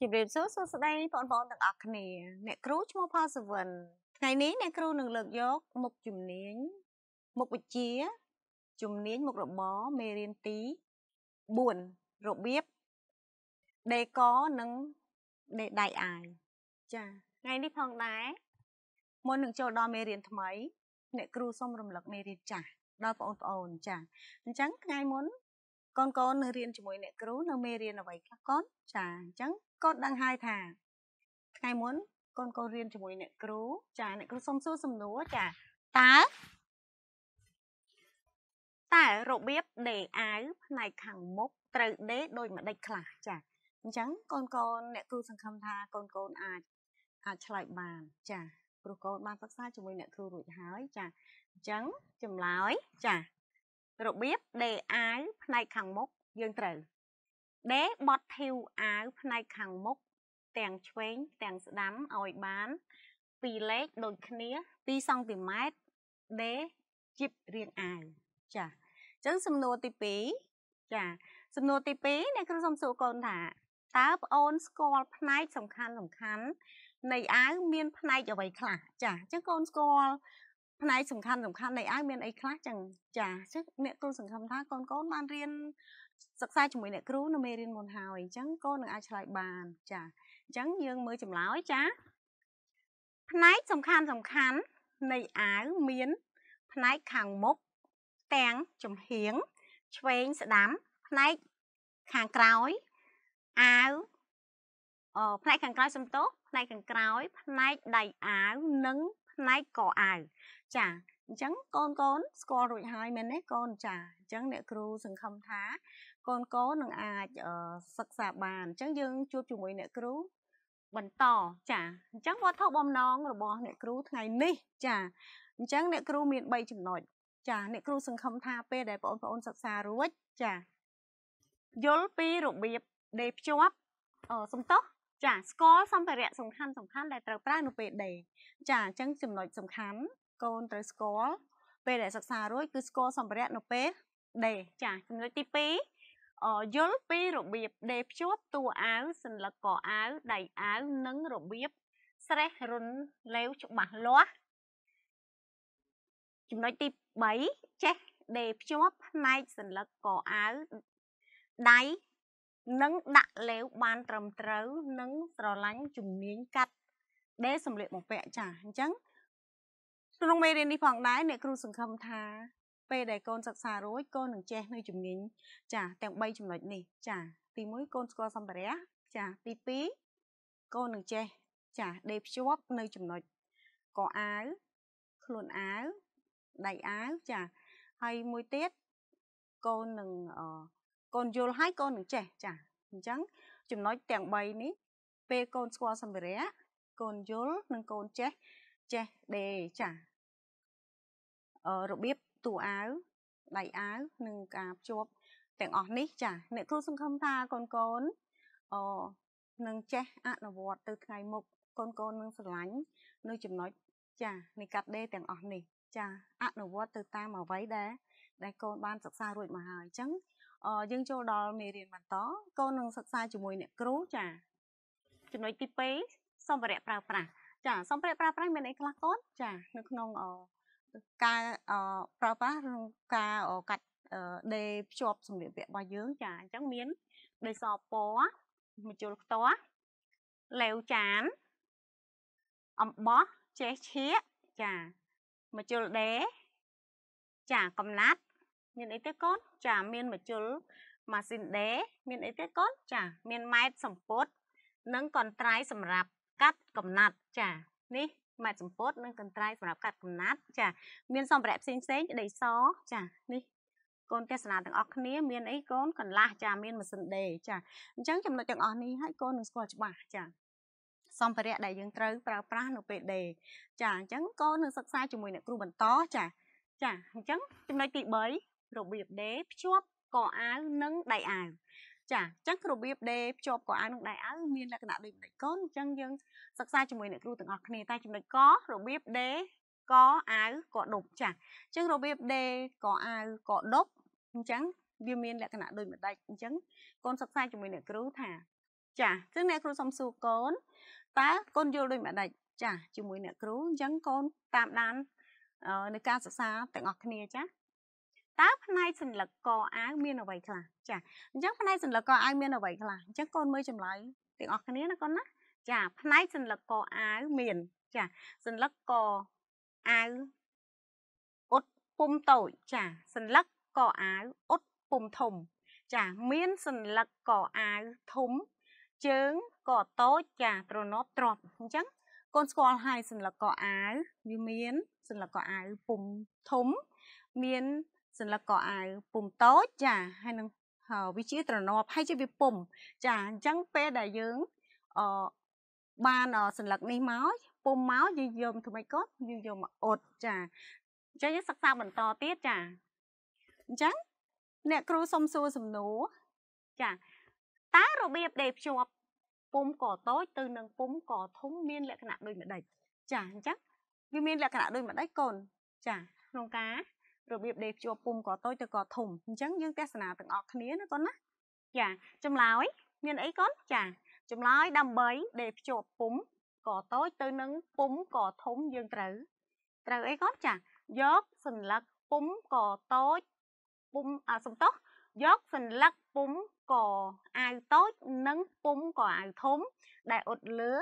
ជម្រាបសួរសួស្តីបងប្អូនទាំងអស់គ្នាអ្នកគ្រូឈ្មោះ Pasavan ថ្ងៃនេះអ្នកគ្រូនឹងលើកយកមុខជំនាញមុខវិជ្ជាជំនាញមុខរបរមេរៀនទី4របៀបដេកនិងដេដៃអាយចាថ្ងៃនេះផងដែរមុននឹងចូលដល់មេរៀនថ្មីអ្នកគ្រូសូមរំលឹកមេរៀនចាស់ដល់បងប្អូនចាអញ្ចឹងថ្ងៃមុនកូនកូនរៀនជាមួយអ្នកគ្រូនៅមេរៀនអ្វីខ្លះកូនចាអញ្ចឹងកូនដឹងហើយថាថ្ងៃមុនកូនកូនរៀនជាមួយ អ្នកគ្រូចា អ្នកគ្រូសុំសួរសំណួរចាតើតើរបៀបដេអាវផ្នែកខាងមុខត្រូវដេដោយម្ដេចខ្លះចាអញ្ចឹងកូនកូនអ្នកគ្រូសង្ឃឹមថាកូនកូនអាចអាចឆ្លើយបាន ចាព្រោះកូនបានសិក្សាជាមួយអ្នកគ្រូរួចហើយ ចាអញ្ចឹងចម្លើយចារបៀបដេអាវផ្នែកខាងមុខយើងត្រូវដេបត់ធីវអាវផ្នែកខាងមុខទាំងឆ្វេងទាំង ស្ដាំឲ្យបាន2លេខដូចគ្នា2សង់ទីម៉ែត្រដេជីបរៀងអាវចាអញ្ចឹងសំណួរទី2ចាសំណួរទី2អ្នកគ្រូសុំសួរកូនថាតើប្អូនស្គាល់ផ្នែកសំខាន់សំខាន់នៃ អាវមានផ្នែក អ្វីខ្លះចាអញ្ចឹងកូនស្គាល់ផ្នែកសំខាន់សំខាន់នៃអាយមានអីខ្លះចឹងចាចឹងអ្នកគូសង្ឃឹមថាកូនកូនបានរៀនសិក្សាជាមួយអ្នកគ្រូនៅមេរៀនមុនហើយអញ្ចឹងកូននឹងអាចឆ្លើយបាន ចាអញ្ចឹងយើងមើលចម្លើយចាផ្នែកសំខាន់សំខាន់នៃអាវមាន ផ្នែកខាងមុខទាំងចំហៀងឆ្វេងស្ដាំផ្នែកខាងក្រោយអាវអផ្នែកខាងក្រោយសំទោសផ្នែកខាងក្រោយ ផ្នែកដៃអាវនិង ផ្នែកកអាវចាអញ្ចឹងកូនកូនស្គាល់រួចហើយមែនទេកូនចាអញ្ចឹងអ្នកគ្រូសង្ឃឹមថាកូនកូននឹងអាចសិក្សាបានអញ្ចឹងយើង ជួបជាមួយអ្នកគ្រូបន្ត ចាអញ្ចឹងវត្ថុបំណងរបស់អ្នកគ្រូថ្ងៃនេះចាអញ្ចឹងអ្នកគ្រូមាន3ចំណុចចាអ្នកគ្រូសង្ឃឹមថាពេលដែលបងប្អូនសិក្សារួចចាយល់ពីរបៀបដេភ្ជាប់សំតោះចាស្គាល់សម្ភារៈសំខាន់សំខាន់ដែលត្រូវប្រើនៅពេលដេ ចាអញ្ចឹងចំណុចសំខាន់កូនត្រូវស្គាល់ពេលដែលសិក្សារួចគឺស្គាល់សម្ភារៈនៅពេលដេចាចំណុចទី2អយល់ពីរបៀបដេភ្ជាប់តួអាវសន្លឹកកអាវដៃអាវនិងរបៀបស្រេះរុនលាវច្បាស់លាស់ចំណុចទី3ចេះដេភ្ជាប់ផ្នែកសន្លឹកកអាវដៃនិងដាក់លាវបាន ត្រឹមត្រូវនិង ស្រឡាញ់ជំនាញកាត់ដេសម្លៀកបំពាក់ចាអញ្ចឹងក្នុងមេរៀននេះផងដែរអ្នកគ្រូសង្ឃឹមថាពេលដែលកូនសិក្សារួចកូននឹងចេះនៅជំនាញចាទាំង3ចំណុចនេះចា ទី1កូនស្គាល់សម្ភារៈចា ទី2កូននឹងចេះចាដេកភ្ជាប់នៅចំណុចកអាវខ្លួនអាវដៃអាវចាហើយមួយទៀតកូននឹងកូនយល់ហើយកូននឹងចេះ ចាអញ្ចឹងចំណុចទាំង3នេះ ពេលកូនស្គាល់សម្ភារៈកូនយល់និងកូនចេះចេះដេរចាអឺរបៀបតួអាវដៃអាវនិងការភ្ជាប់ ទាំងអស់នេះចាអ្នកគ្រូសង្ឃឹមថាកូនកូនអនឹងចេះអនុវត្តទៅថ្ងៃមុខកូនកូននឹងស្រឡាញ់នៅចំណុចចានៃកាត់ដេរទាំងអស់នេះចាអនុវត្តទៅ តាមអ្វីដែលដែលកូនបានសិក្សារួចមកហើយអញ្ចឹងអយើង ចូលដល់មេរៀនបន្តកូននឹងសិក្សាជាមួយអ្នកគ្រូចាចំណុចទី2សម្ភារៈប្រើប្រាស់ចាសម្ភារៈប្រើប្រាស់មានអីខ្លះកូនចា នៅក្នុងការប្រើប្រាស់ក្នុងការកាត់ដេរភ្ជាប់សម្ភារៈរបស់យើង ចាអញ្ចឹងមានដេរសពណ៌ម្ជុលខ្ទាស់លាវចាន អំបោះចេះឈៀកចាម្ជុលដេរចាកំណាត់ មាន អីទេកូនចាមានម្ជុលម៉ាស៊ីនដេរមានអីទេកូនចា មានម៉ែត្រសម្ពុត និងកន្ត្រៃសម្រាប់កាត់កំណាត់ចានេះម៉ែសម្ពុតនិងកន្ត្រៃសម្រាប់កាត់កំណាត់ចាមានសម្ភារៈផ្សេងផ្សេងដីសចានេះកូនទេសនាទាំងអស់គ្នាមានអីកូនកន្លះចាមានម៉ាស៊ីនដេចាអញ្ចឹងចំណុចទាំងអស់នេះឲ្យកូននឹងស្គាល់ច្បាស់ចាសម្ភារៈដែលយើងត្រូវប្រើប្រាស់នៅពេលដេចាអញ្ចឹងកូននឹងសិក្សាជាមួយអ្នកគ្រូបន្តចាចាអញ្ចឹងចំណុចទី3របៀបដេភ្ជាប់កអាវនិងដៃអាវចាអញ្ចឹងរបៀបដេរភ្ជាប់កអាវនឹងដៃអាវមានលក្ខណៈដូចម្ដេចកូនអញ្ចឹងយើងសិក្សាជាមួយអ្នកគ្រូទាំងអស់គ្នាតែចំណុចករបៀបដេរកអាវកដប់ចាអញ្ចឹងរបៀបដេរកអាវកដប់អញ្ចឹងវាមានលក្ខណៈដូចម្ដេចអញ្ចឹងកូនសិក្សាជាមួយអ្នកគ្រូថាចាអញ្ចឹងអ្នកគ្រូសុំសួរកូនតើកូនយល់ដូចម្ដេចចាជាមួយអ្នកគ្រូអញ្ចឹងកូនតាមដាននៅការសិក្សាទាំងអស់គ្នាចាតើផ្នែកសញ្ញលកអាវមានអ្វីខ្លះចាអញ្ចឹងផ្នែកសញ្ញលកអាវមានអ្វីខ្លះអញ្ចឹងកូនមើលចម្លើយទាំងអស់គ្នាណាកូនណាចាផ្នែកសញ្ញលកអាវមានចាសញ្ញលកអាវអ៊ុតពុំតូចចាសញ្ញលកកអាវអ៊ុតពុំធំ ចាមានសញ្ញលកកអាវធំ ជើងក៏តូចចាទ្រនាប់ទ្រាប់អញ្ចឹងកូនស្គាល់ហើយសញ្ញលកអាវវាមានសញ្ញលកអាវពុំធំមានសន្លឹកកអាវពុំតូចចាហើយនឹងវាជាត្រណប់ហើយជាវាពុំចាអញ្ចឹងពេលដែលយើងអបានសន្លឹកនេះមកពុំមកយើងយកធ្វើម៉េចក៏យើងយកមកអត់ចាអញ្ចឹងយើងសិក្សាបន្តទៀតចាអញ្ចឹងអ្នកគ្រូសុំសួរសំណួរចាតើរបៀបដែលភ្ជាប់ពុំក៏តូចទៅនឹងពុំក៏ធំមានលក្ខណៈដូចម្ដេចចាអញ្ចឹងវាមានលក្ខណៈដូចម្ដេចកូនចាក្នុងការរបៀបដេភ្ជាប់ពុំក៏តូចទៅក៏ធំអញ្ចឹងយើងទស្សនាទាំងអស់គ្នាណាកូនណាចាចម្លើយមានអីកូនចាចម្លើយដើម្បីដេភ្ជាប់ពុំក៏តូចទៅនឹងពុំក៏ធំយើងត្រូវត្រូវអីកូនចាយកសញ្ញលឹកពុំក៏តូចពុំអសំតោះយកសញ្ញលឹកពុំក៏អាវតូចនិងពុំក៏អាវធំ ដែលអ៊ុតលើ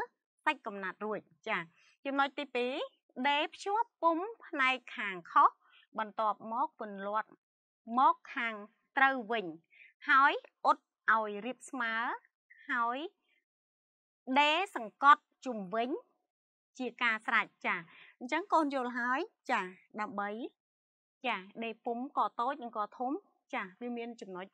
សាច់កំណាត់រួចចា ចំណុចទី2ដេភ្ជាប់ពុំផ្នែកខាងខុសបន្ទាប់មកពន្លាត់មកខាងត្រូវវិញ ហើយអ៊ុតឲ្យរៀបស្មើហើយដេសង្កត់ជុំវិញ ជាការស្រេចចាអញ្ចឹងកូនយល់ហើយ ចាដើម្បី ចាដេ ពុំក៏តូចនិងក៏ធំចាវាមានចំណុច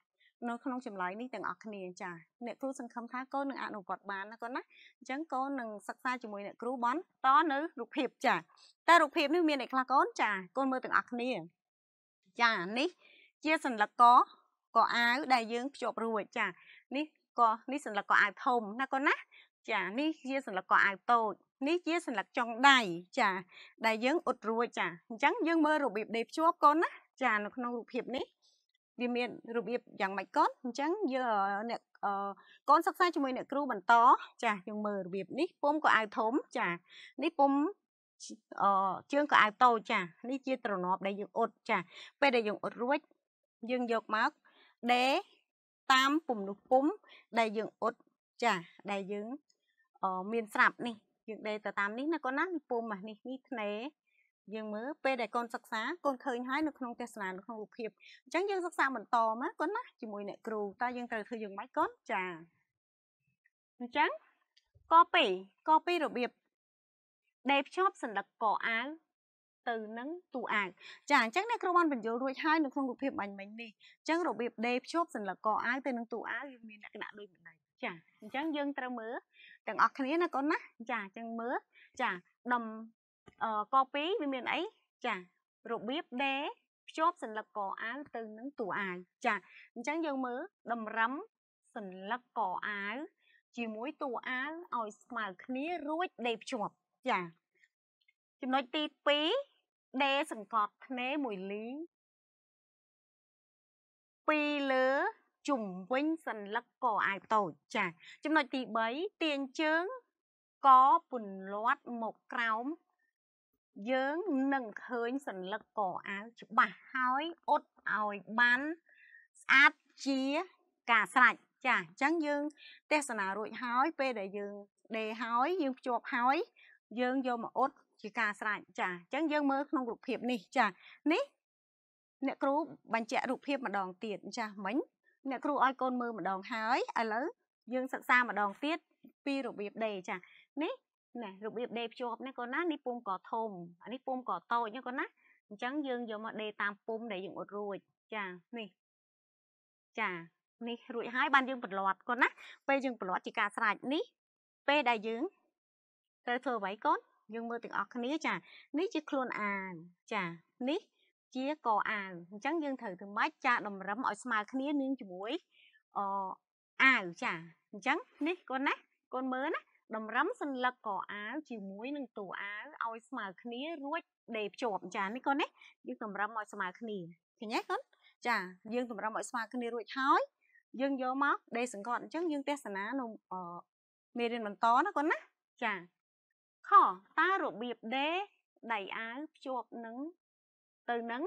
នៅក្នុងចម្លើយនេះទាំងអស់គ្នាចាអ្នកគ្រូសង្ឃឹមថាកូននឹងអនុវត្តបានណាកូនណាអញ្ចឹងកូននឹងសិក្សាជាមួយអ្នកគ្រូបន្តនៅរូបភាពចាតែរូបភាពនេះមានអីខ្លះកូនចាកូនមើលទាំងអស់គ្នាចានេះជាសញ្ញាកកអាវដែលយើងភ្ជាប់រួចចានេះកនេះសញ្ញាកអាវធំណាកូនណាចានេះជាសញ្ញាកអាវតូចនេះជាសញ្ញាចុងដៃចាដែលយើងអ៊ុតរួចចាអញ្ចឹងយើងមើលរបៀបដេរភ្ជាប់កូនណាចានៅក្នុងរូបភាពនេះវាមានរបៀបយ៉ាងម៉េចកូនអញ្ចឹងយើងអ្នកកូនសិក្សាជាមួយអ្នកគ្រូបន្តចាយើងមើលរបៀបនេះ ពុំក៏អាវធំចានេះពុំអឺជើងក៏អាវតូចចានេះជាទ្រនាប់ដែលយើងអ៊ុតចាពេលដែលយើងអ៊ុតរួចយើងយកមកដេតាមពំនោះពុំដែលយើងអ៊ុតចាដែលយើង មានស្រាប់ នេះយើងដេទៅតាមនេះណាកូនណានេះពុំនេះនេះថ្នេរយើងមើលពេលដែលកូនសិក្សាកូនឃើញហើយនៅក្នុងទស្សនានៅក្នុងរូបភាពអញ្ចឹងយើងសិក្សាបន្តមកកូនណាជាមួយអ្នកគ្រូតើយើងត្រូវធ្វើយ៉ាងម៉េចកូនចាអញ្ចឹងកពីកពីរបៀបដេភ្ជាប់សន្លឹកកអាវទៅនឹងទូអាវចាអញ្ចឹងអ្នកគ្រូបានបញ្យល់រួចហើយនៅក្នុងរូបភាពបាញ់មិញនេះអញ្ចឹងរបៀបដេភ្ជាប់សន្លឹកកអាវទៅនឹងទូអាវវាមានលក្ខណៈដូចបណ្ដៃចាអញ្ចឹងយើងត្រូវមើលទាំងអស់គ្នាណាកូនណា ចាអញ្ចឹងមើលចាដំក2វាមានអីចារបៀបដេរភ្ជាប់សัญลักษណ៍កអាវទៅនឹងតួអាវចាអញ្ចឹងយើងមើលតម្រឹមសัญลักษណ៍កអាវជាមួយតួអាវឲ្យស្មើគ្នារួចដេរភ្ជាប់ចា ចំណុចទី2ដេរសង្កត់ធ្នេរមួយលី ពីលើជុំវិញសัญลักษณ์កអាវតូចចាចំណុចទី3ទាញជើងកពន្លាត់មកក្រោមយើងនឹងឃើញសញ្ញកកអាវច្បាស់ហើយអ៊ុតឲ្យបានស្អាតជាការស្រេចចាអញ្ចឹងយើងទស្សនារួចហើយ ពេលដែលយើង ដេរហើយយើងភ្ជាប់ហើយយើងយកមកអ៊ុតជាការស្រេចចាអញ្ចឹងយើងមើលក្នុងរូបភាពនេះចានេះអ្នកគ្រូបញ្ជាក់រូបភាពម្ដងទៀតចាមិញ អ្នកគ្រូឲ្យកូនមើលម្ដងហើយឥឡូវយើងសិក្សាម្ដងទៀតពីរបៀបដេរចានេះណែរបៀបដេភ្ជាប់នេះក៏ណានេះពុំក៏ធំអានេះពុំក៏តូចហ្នឹងក៏ណាអញ្ចឹងយើងយកមកដេតាមពុំដែលយើងអត់រួចចានេះចានេះរួចហើយបានយើងប្រឡាត់កូនណា ពេលយើងប្រឡាត់ជាការស្រេចនេះពេលដែលយើងត្រូវធ្វើអ្វីកូនយើងមើលទាំងអស់គ្នាចា នេះជាខ្លួនអាវចានេះជាកអាវអញ្ចឹងយើងត្រូវធ្វើម៉េចចាតម្រឹមឲ្យស្មើគ្នានឹងជាមួយអអាវចាអញ្ចឹងនេះកូនណាកូនមើលណាតម្រឹមសន្លឹកកអាវជាមួយនឹងតួអាវឲ្យស្មើគ្នារួចដេភ្ជាប់ចានេះកូនណាយើងតម្រឹមឲ្យស្មើគ្នាឃើញទេកូនចា យើងតម្រឹមឲ្យស្មើគ្នារួចហើយយើងយកមក ដេសង្កត់អញ្ចឹងយើងទេសនានៅមេរៀនបន្តណាកូនណាចាខតើរបៀបដេដៃអាវភ្ជាប់នឹងទៅនឹង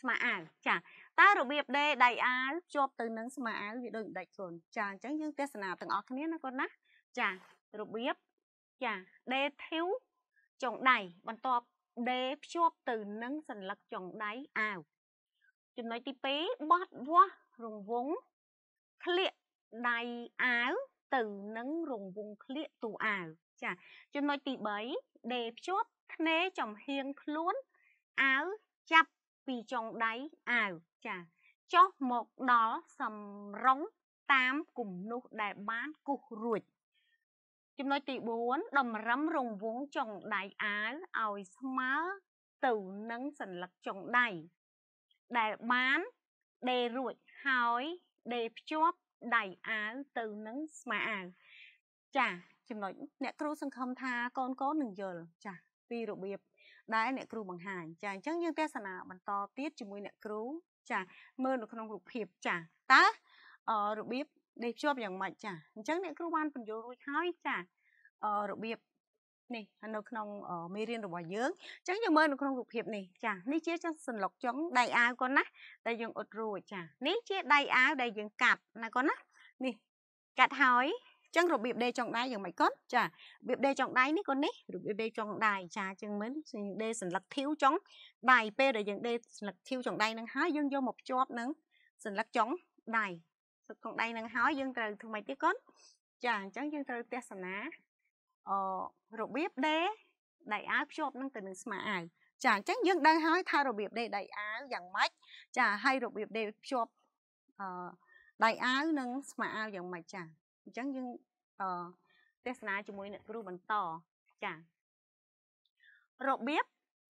ស្មាអាវចាតើរបៀបដេដៃអាវភ្ជាប់ទៅនឹងស្មាអាវវាដូចដេចខ្លួនចាអញ្ចឹងយើងទេសនាទាំងអស់គ្នាណាកូនណាចារបៀបចាដេថីវចុងដៃបន្ទាប់ដេភ្ជាប់ទៅនឹងសន្លឹកចុងដៃអាវចំណុចទី2បោះវាស់រង្វង់ឃ្លៀកដៃអាវទៅនឹងរង្វង់ឃ្លៀកទូអាវចាចំណុចទី3ដេភ្ជាប់ថ្នេរចំហៀងខ្លួនអាវចាប់ពីចុងដៃអាវចាចុះមកដល់សំរងតាមគំនុះដែលបានគូសរួចចំណុចទី4តម្រឹមរង្វង់ចុងដៃអាវឲ្យស្មើទៅនឹងសន្លឹកចុងដៃដែលបានដេររួចហើយដេរភ្ជាប់ដៃអាវទៅនឹងស្មាអាវចាចំណុចអ្នកគ្រូសង្ឃឹមថាកូនកូននឹងយល់ចាពីរបៀបដែលអ្នកគ្រូបង្ហាញចាអញ្ចឹងយើងទេសនាបន្តទៀតជាមួយអ្នកគ្រូចាមើលនៅក្នុងរូបភាព ចាតើរបៀបដេកភ្ជាប់យ៉ាងម៉េចចាអញ្ចឹងអ្នកគ្រូបានបញ្យល់រួចហើយចាអឺរបៀបនេះនៅក្នុងមេរៀនរបស់យើងអញ្ចឹងយើងមើលនៅក្នុងរូបភាពនេះចានេះជាសន្លឹកចុងដៃអាវគាត់ណាដែលយើងអ៊ុតរួចចានេះជាដៃអាវដែលយើងកាត់ណាគាត់ណានេះកាត់ហើយអញ្ចឹងរបៀបដេកចុងដៃយ៉ាងម៉េចគាត់ចារបៀបដេកចុងដៃនេះគាត់នេះរបៀបដេកចុងដៃចាជាងមើលយើងដេកសន្លឹកធាវចុងដៃពេលដែលយើងដេកសន្លឹកធាវចុងដៃនឹងហើយយើងយកមកភ្ជាប់នឹងសន្លឹកចុងដៃទឹកកងដៃនឹងហើយយើងត្រូវធ្វើម៉េចទៀតកូនចាអញ្ចឹងយើងត្រូវទស្សនាអរបៀបដេរដៃអាវភ្ជាប់នឹងទៅនឹង ស្មាអាវចាអញ្ចឹងយើងដឹងហើយថារបៀបដេរដៃអាវយ៉ាងម៉េចចាហើយរបៀបដេរភ្ជាប់អដៃអាវនិងស្មាអាវយ៉ាងម៉េចចាអញ្ចឹងយើងអទស្សនាជាមួយអ្នកគ្រូបន្តចារបៀប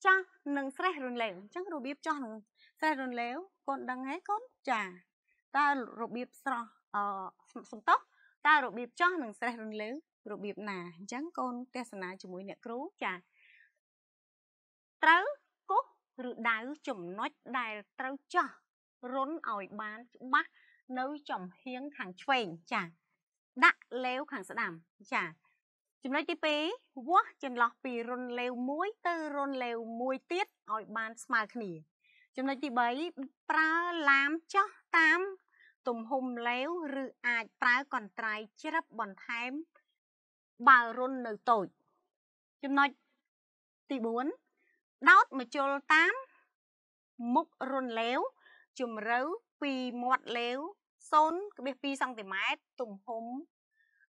ចោះនិងស្រេះរនលេវអញ្ចឹងរបៀបចោះនិងស្រេះរនលេវកូនដឹងហើយកូនចាតើរបៀបស្រស់អសំតោះតើរបៀបចោះនិងស្រេះរំលើរបៀបណាអញ្ចឹងកូនទេសនាជាមួយអ្នកគ្រូចាត្រូវគោះឬដៅចំណុចដែលត្រូវចោះរុនឲ្យបានច្បាស់នៅចំហៀងខាងឆ្វេងចាដាក់លេវខាងស្ដាំចាចំណុចទី2វាស់ចន្លោះពីរុនលេវ1ទៅរុនលេវ1ទៀតឲ្យបាន ស្មើគ្នាចំណុចទី3ប្រើឡាមចោះតាមទំហំលេវឬអាចប្រើកន្ត្រៃជ្រឹបបន្ថែមបើរុននៅតូច ចំណុចទី4ដោតមជុលតាម មុខរុនលេវជម្រៅពីមាត់លេវ0.2សង់ទីម៉ែត្រទំហំ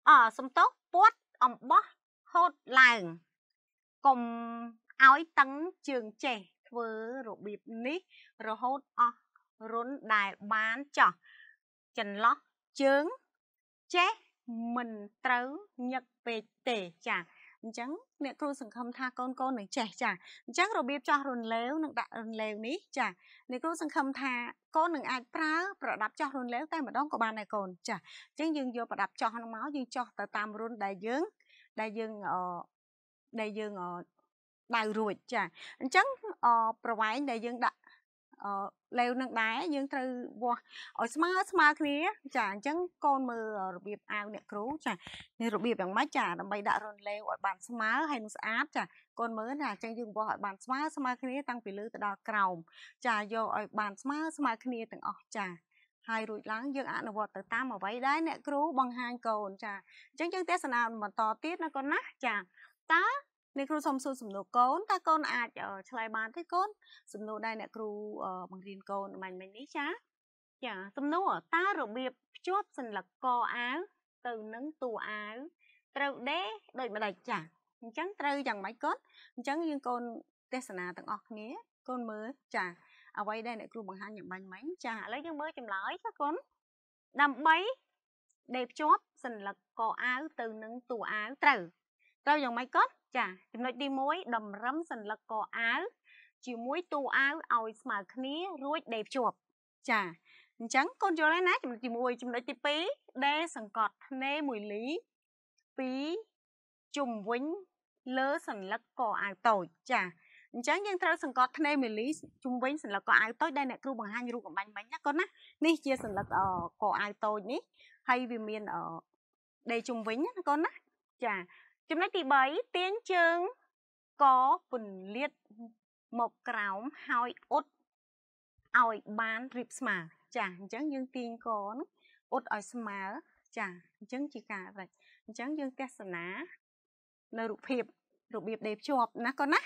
អសំតោសពួតអំបោះហូតឡើងកុំឲ្យតឹងជើងចេះ ធ្វើរបៀបនេះរហូតអស់រុនដែលបានចោះចន្លោះជើងចេះមិនត្រូវញឹកពេកទេចា៎អញ្ចឹងអ្នកគ្រូសង្ឃឹមថាកូនកូននឹងចេះចាអញ្ចឹងរបៀបចោះរុនលេវនិងដាក់រុនលេវនេះចាអ្នកគ្រូសង្ឃឹមថាកូននឹងអាចប្រើប្រដាប់ចោះរុនលេវតែម្ដងក៏បានដែរកូនចាអញ្ចឹងយើងយកប្រដាប់ចោះហ្នឹងមកយើងចោះទៅតាមរុនដែលយើងដែលយើងអដែលយើងដៅរួចចាអញ្ចឹងប្រវែងដែលយើងដាក់លេវនឹងដែរយើងត្រូវវាស់ឲ្យស្មើស្មើគ្នាចាអញ្ចឹងកូនមើលរបៀបអាវអ្នកគ្រូចានេះរបៀបយ៉ាងម៉េចចាដើម្បីដាក់រុនលេវឲ្យបានស្មើហើយនឹងស្អាតចាកូនមើលណាអញ្ចឹងយើងវាស់ឲ្យបានស្មើស្មើគ្នាតាំងពីលើទៅដល់ក្រោមចាយកឲ្យបានស្មើស្មើគ្នាទាំងអស់ចា ហើយរួចឡើង យើងអនុវត្តទៅតាមអ្វីដែលអ្នកគ្រូបង្ហាញកូនចាអញ្ចឹងយើងទេសនាបន្តទៀតណាកូនណាចាតើអ្នកគ្រូសុំសួរសំណួរកូនតើកូនអាចឆ្លើយបានទេកូនសំណួរដែរអ្នកគ្រូបង្រៀនកូនមិញមិញនេះចាចាសំណួរតើរបៀបភ្ជាប់សញ្ញាកអាវទៅនឹងតួអាវត្រូវដេដូចម្ដេចចាអញ្ចឹងត្រូវយ៉ាងម៉េចកូនអញ្ចឹងយើងកូនទេសនាទាំងអស់គ្នាកូនមើលចាអ្វីដែលអ្នកគ្រូបង្ហាញយ៉ាងបាញ់មិញចាឥឡូវយើងមើលចម្លើយចាកូនដើម្បីដេភ្ជាប់សញ្ញាកអាវទៅនឹងតួអាវត្រូវត្រូវយ៉ាងម៉េចកូនចាចំណុចទី1តម្រឹមសัญลักษណ៍កអាវជាមួយទូអាវឲ្យស្មើគ្នារួចដេភ្ជាប់ចាអញ្ចឹងកូនយល់ហើយណាចំណុចទី1ចំណុចទី2ដេសង្កត់ធ្នេមួយលី2ជំវិញលើសัญลักษណ៍កអាវតូចចាអញ្ចឹងយើងត្រូវសង្កត់ធ្នេមីលីជំវិញសัญลักษណ៍កអាវតូចដែលអ្នកគ្រូបង្ហាញរូបអំបញ្ញមិញណាកូនណានេះជាសัญลักษណ៍កអាវតូចនេះហើយវាមានដេជំវិញណាកូនណាចាចំណុចទី3ទាញជើងកពន្លាតមកក្រោមហើយអ៊ុតឲ្យបានរៀបស្មើចាអញ្ចឹងយើងទាញកនអ៊ុតឲ្យស្មើចាអញ្ចឹងជាការរេចអញ្ចឹងយើងទស្សនានៅរូបភាព របៀបដេភ្ជាប់ណាកូនណា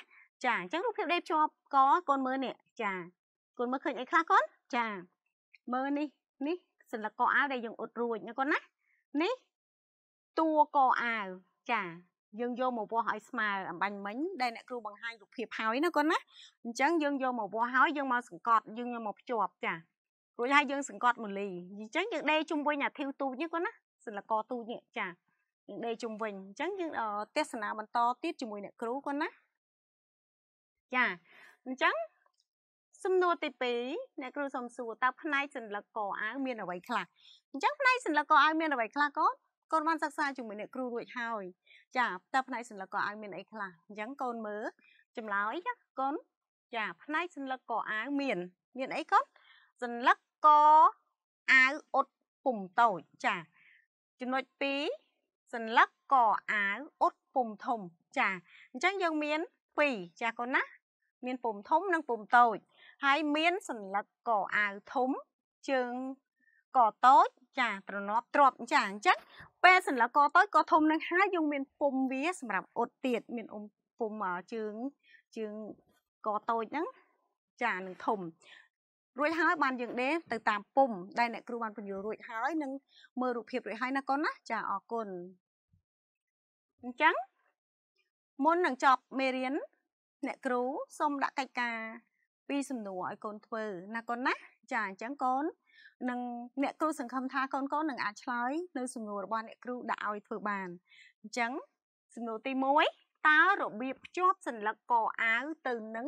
ចាអញ្ចឹងរូបភាព ដេភ្ជាប់កកូនមើលនេះចាកូនមើលឃើញអីខ្លះកូនចាមើលនេះ នេះសន្លឹកកអាវដែលយើងអ៊ុតរួចណាកូនណា នេះតួកអាវចាយើងយកមកវាស់ឲ្យស្មើអំបញ្ញមិញដែលអ្នកគ្រូបង្ហាញរូបភាពហើយណាគាត់ណាអញ្ចឹងយើងយកមកវាស់ហើយយើងមកសង្កត់យើងយកមកភ្ជាប់ចារួចហើយយើងសង្កត់មូលីអញ្ចឹងយើងដេជុំវិញអាធីវទូចនេះគាត់ណាសិលកោទូចនេះចាយើងដេជុំវិញអញ្ចឹងយើងទេសនាបន្តទៀតជាមួយអ្នកគ្រូគាត់ណាចាអញ្ចឹងសំណួរទី2អ្នកគ្រូសំសួរតើផ្នែកសញ្ញាកអាវមានអ្វីខ្លះអញ្ចឹងផ្នែកសញ្ញាកអាវមានអ្វីខ្លះកូនកូនបានសិក្សាជាមួយអ្នកគ្រូរួចហើយចាតែផ្នែកសញ្ញលឹកក៏អាចមានអីខ្លះអញ្ចឹងកូនមើលចម្លើយកូនចាផ្នែកសញ្ញលឹកក៏អាវមាន មានអីកូនសញ្ញលឹកក៏អាវអ៊ុតពុំតូចចាចំណុច2សញ្ញលឹកក៏អាវអ៊ុតពុំធំចាអញ្ចឹងយើងមាន2ចាកូនណាមានពុំធំនិងពុំតូចហើយមានសញ្ញលឹកក៏អាវធំជើងកតូចចាត្រណប់ទ្របចាអញ្ចឹងពេលសន្លឹកកតូចក៏ធំនឹងហើយយើងមានពុំវាសម្រាប់អ៊ុតទៀតមានអ៊ុំពុំជើងជើងកតូចហ្នឹងចានឹងធំ រួចហើយបានយើងដេទៅតាមពុំដែលអ្នកគ្រូបានបញ្យល់រួចហើយនឹងមើលរូបភាពរួចហើយណាកូនណាចាអរគុណអញ្ចឹងមុននឹងចប់មេរៀនអ្នកគ្រូសូមដាក់កិច្ចការពីសំណួរឲ្យកូនធ្វើណាកូនណាចាអញ្ចឹងកូននិងអ្នកគ្រូសង្ឃឹមថាកូនកូននឹងអាចឆ្លើយនៅសំណួររបស់អ្នកគ្រូដែលឲ្យធ្វើបានអញ្ចឹងសំណួរទី1តើរបៀបភ្ជាប់សញ្ញាកអាវទៅនឹង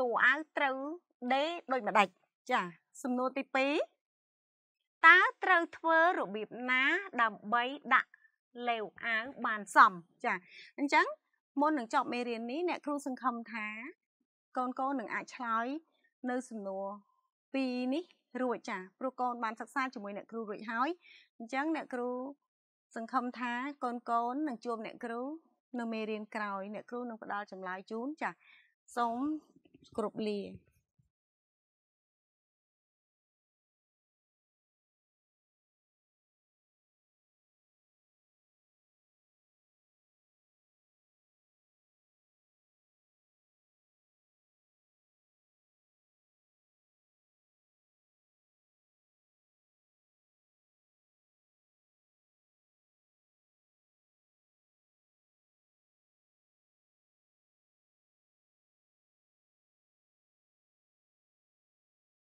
តួអាវត្រូវដេដោយម្ដេចចាសំណួរទី2តើត្រូវធ្វើរបៀបណាដើម្បីដាក់លេវអាវបានសមចាអញ្ចឹង មុននឹងចប់មេរៀននេះអ្នក គ្រូសង្ឃឹមថាកូនកូននឹងអាចឆ្លើយនៅសំណួរ2នេះរួចចាព្រោះកូនបានសិក្សាជាមួយអ្នកគ្រូរួចហើយអញ្ចឹងអ្នកគ្រូសង្ឃឹមថាកូនកូននឹងជួបអ្នកគ្រូនៅមេរៀនក្រោយអ្នកគ្រូនឹងផ្ដល់ចម្លើយជូនចាសូមគ្រប់លា